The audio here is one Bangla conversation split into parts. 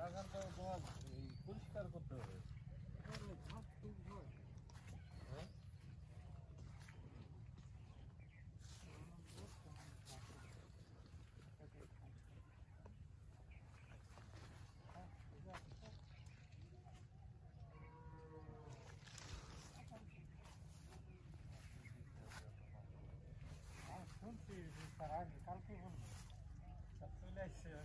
Caralho, cara que eu vou. Tá feliz, senhor.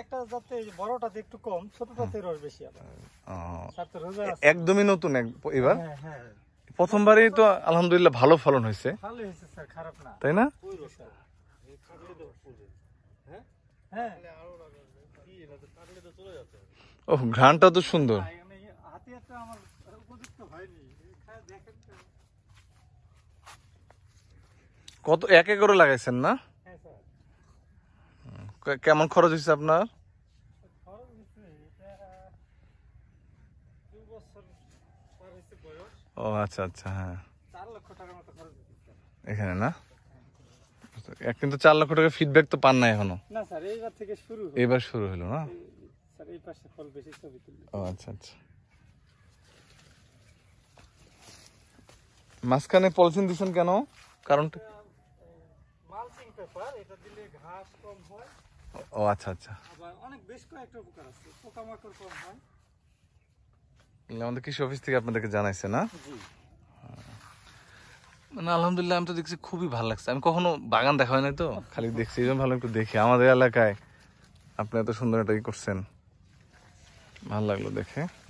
একটু একদমই নতুন এবার হ্যাঁ, হ্যাঁ। প্রথমবারই তো আলহামদুলিল্লাহ ভালো ফলন হয়েছে তাই না হ্যাঁ? ও ঘ্রাণটা তো সুন্দর কত এক একরও লাগাইছেন না কেমন খরচ হয়েছে আপনার ও আচ্ছা আচ্ছা হ্যাঁ এখানে না কিন্তু চার লক্ষ টাকা ফিডব্যাক তো পান না এখনো এবার শুরু হলো না ও আচ্ছা আচ্ছা মাঝখানে পলিথিন দিচ্ছেন কেন কারণটা মালচিং পেপার এটা দিলে ঘাস কম হয় ও আচ্ছা আচ্ছা অনেক বেশ কয়েকটা উপকার আছে পোকামাকড় কম হয় আমাদের কৃষি অফিস থেকে আপনাদেরকে জানাইছে না মানে আলহামদুলিল্লাহ আমি তো দেখছি খুবই ভালো লাগছে আমি কখনো বাগান দেখা হয় নাই তো খালি দেখছি এই জন্য ভালো একটু দেখি আমাদের এলাকায় আপনি এত সুন্দর একটা ই করছেন ভালো লাগলো দেখে